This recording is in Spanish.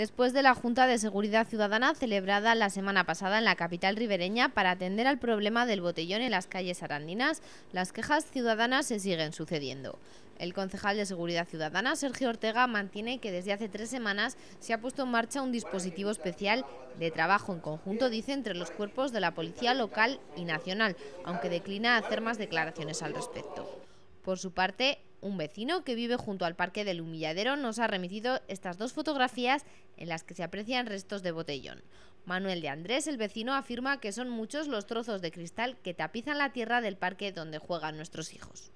después de la Junta de Seguridad Ciudadana celebrada la semana pasada en la capital ribereña para atender al problema del botellón en las calles arandinas, las quejas ciudadanas se siguen sucediendo. El concejal de Seguridad Ciudadana, Sergio Ortega, mantiene que desde hace tres semanas se ha puesto en marcha un dispositivo especial de trabajo en conjunto, dice, entre los cuerpos de la policía local y nacional, aunque declina hacer más declaraciones al respecto. Por su parte, un vecino que vive junto al Parque del Humilladero nos ha remitido estas dos fotografías en las que se aprecian restos de botellón. Manuel de Andrés, el vecino, afirma que son muchos los trozos de cristal que tapizan la tierra del parque donde juegan nuestros hijos.